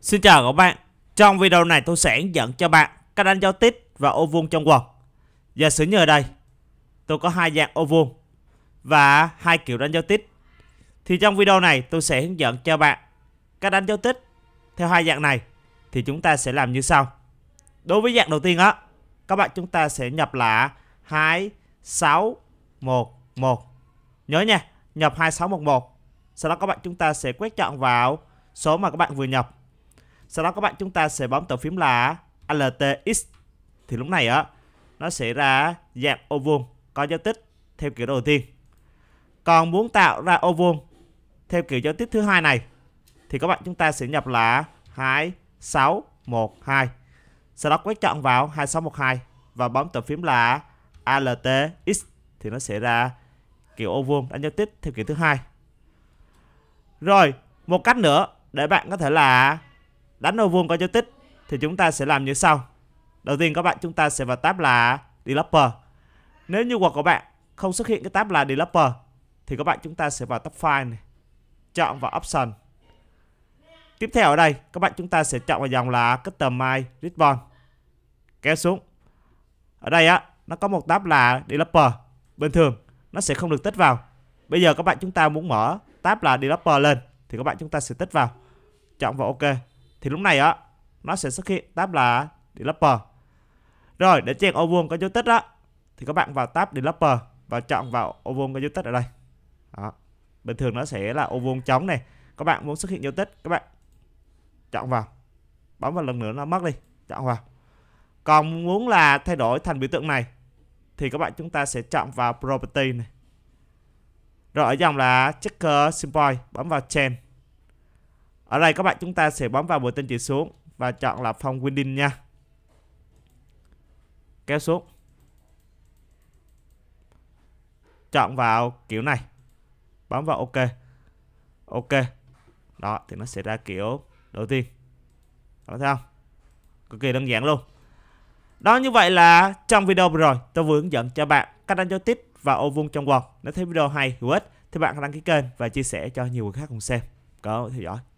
Xin chào các bạn, trong video này tôi sẽ hướng dẫn cho bạn cách đánh dấu tít và ô vuông trong quạt. Giả sử như ở đây, tôi có hai dạng ô vuông và hai kiểu đánh dấu tít. Thì trong video này tôi sẽ hướng dẫn cho bạn cách đánh dấu tích theo hai dạng này thì chúng ta sẽ làm như sau. Đối với dạng đầu tiên á, các bạn chúng ta sẽ nhập là 2611. Nhớ nha, nhập 2611. Sau đó các bạn chúng ta sẽ quét chọn vào số mà các bạn vừa nhập sau đó các bạn chúng ta sẽ bấm tờ phím là ALTX thì lúc này á nó sẽ ra dạng ô vuông có giao tích theo kiểu đầu tiên còn muốn tạo ra ô vuông theo kiểu giao tích thứ hai này thì các bạn chúng ta sẽ nhập là 2612 sau đó quét chọn vào 2612 và bấm tờ phím là ALTX thì nó sẽ ra kiểu ô vuông đánh dấu tích theo kiểu thứ hai. Rồi, một cách nữa để bạn có thể là đánh ô vuông có dấu tích thì chúng ta sẽ làm như sau đầu tiên các bạn chúng ta sẽ vào tab là developer nếu như của bạn không xuất hiện cái tab là developer thì các bạn chúng ta sẽ vào tab file này chọn vào option tiếp theo ở đây các bạn chúng ta sẽ chọn vào dòng là customize ribbon kéo xuống ở đây á nó có một tab là developer bình thường nó sẽ không được tích vào bây giờ các bạn chúng ta muốn mở tab là developer lên thì các bạn chúng ta sẽ tích vào chọn vào ok thì lúc này á nó sẽ xuất hiện tab là developer rồi để chèn ô vuông có dấu tích á thì các bạn vào tab developer và chọn vào ô vuông có dấu tích ở đây đó. bình thường nó sẽ là ô vuông trống này các bạn muốn xuất hiện dấu tích các bạn chọn vào bấm vào lần nữa nó mất đi chọn vào còn muốn là thay đổi thành biểu tượng này thì các bạn chúng ta sẽ chọn vào property này rồi ở dòng là checker simple bấm vào change ở đây các bạn chúng ta sẽ bấm vào mũi tên chỉ xuống và chọn là phòng Winding nha. Kéo xuống. Chọn vào kiểu này. Bấm vào OK. OK. Đó thì nó sẽ ra kiểu đầu tiên. Đó thấy không? Cực kỳ đơn giản luôn. Đó như vậy là trong video vừa rồi tôi vừa hướng dẫn cho bạn cách đánh dấu tích và ô vuông trong Word. Nếu thấy video hay hữu ích thì bạn hãy đăng ký kênh và chia sẻ cho nhiều người khác cùng xem. Cảm ơn theo dõi.